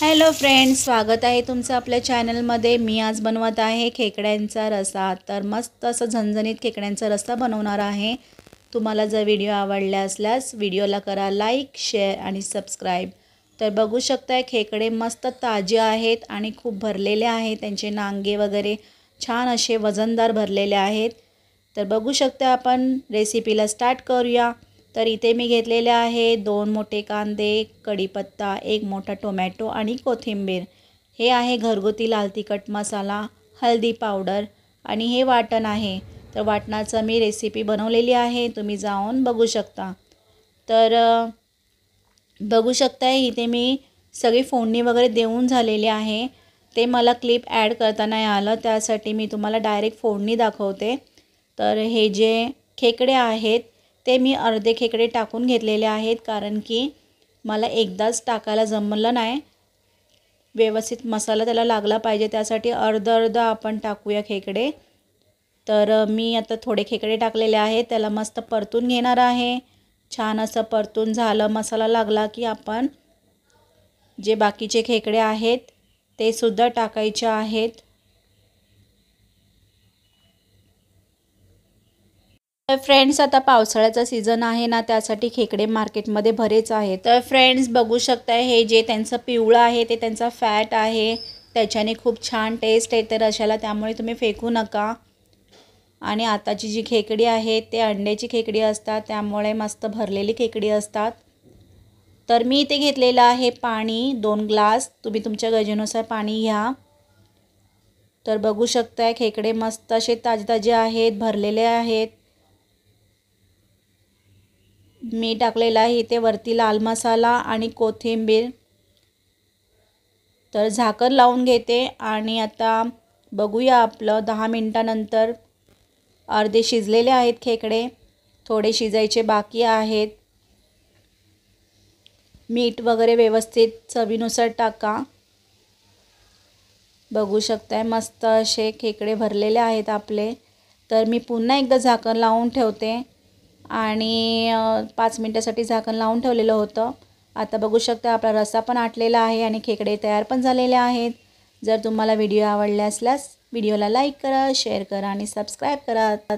hello friends स्वागत आहे तुमचं आपल्या चॅनलमध्ये मी आज बनवत आहे खेकड्यांचा रसा तर मस्त असं झणझणीत खेकड्यांचा रस्ता बनवणार आहे तुम्हाला जर व्हिडिओ आवडला असल्यास व्हिडिओला करा लाईक शेअर आणि सबस्क्राईब तर बघू शकताय खेकडे मस्त ताजे आहेत आणि खूप भरलेले आहेत त्यांचे नांगे वगैरे छान असे वजनदार भरलेले आहेत तर बघू शकता आपण रेसिपीला स्टार्ट करूया तर इथे मी घेतलेले आहे दोन मोठे कांदे कढीपत्ता एक मोठा टोमॅटो आणि कोथिंबीर हे आहे घरगुती लाल तिखट मसाला हळदी पावडर आणि हे वाटण आहे तर वाटणाचं मी रेसिपी बनवलेली आहे तुम्ही जाऊन बघू शकता तर बघू शकता इथे मी सगळी फोडणी वगैरे देऊन झालेली आहे ते मला क्लिप ॲड करताना आलं त्यासाठी मी तुम्हाला डायरेक्ट फोडणी दाखवते तर हे जे खेकडे आहेत ते मी अर्धे खेकडे टाकून घेतलेले आहेत कारण की मला एकदाच टाकायला जमलं नाही व्यवस्थित मसाला त्याला लागला पाहिजे त्यासाठी अर्ध अर्ध आपण टाकूया खेकडे तर मी आता थोडे खेकडे टाकलेले आहेत त्याला मस्त परतून घेणार आहे छान असं परतून झालं मसाला लागला की आपण जे बाकीचे खेकडे आहेत ते सुद्धा टाकायचे आहेत तर फ्रेंड्स आता पावसाळ्याचा सीझन आहे ना त्यासाठी खेकडे मार्केटमध्ये भरेच आहे तर फ्रेंड्स बघू शकता हे जे त्यांचं पिवळं आहे ते त्यांचा फॅट आहे त्याच्याने खूप छान टेस्ट येते रशाला त्यामुळे तुम्ही फेकू नका आणि आताची जी खेकडी आहे ते अंड्याची खेकडी असतात त्यामुळे मस्त भरलेली खेकडी असतात तर मी इथे घेतलेलं आहे पाणी दोन ग्लास तुम्ही तुमच्या गरजेनुसार पाणी घ्या तर बघू शकताय खेकडे मस्त असे ताजे ताजे आहेत भरलेले आहेत मी टाकलेला आहे इथे वरती लाल मसाला आणि कोथिंबीर तर झाकर लावून घेते आणि आता बघूया आपलं दहा मिनटानंतर अर्धे शिजलेले आहेत खेकडे थोडे शिजायचे बाकी आहेत मीठ वगैरे व्यवस्थित चवीनुसार टाका बघू शकताय मस्त असे खेकडे भरलेले आहेत आपले तर मी पुन्हा एकदा झाकण लावून ठेवते आणि पाच मिनटासाठी झाकण लावून ठेवलेलं होतं आता बघू शकता आपला रस्सा पण आटलेला आहे आणि खेकडे तयार पण झालेले आहेत जर तुम्हाला व्हिडिओ आवडले असल्यास व्हिडिओला लाईक करा शेअर करा आणि सबस्क्राईब करा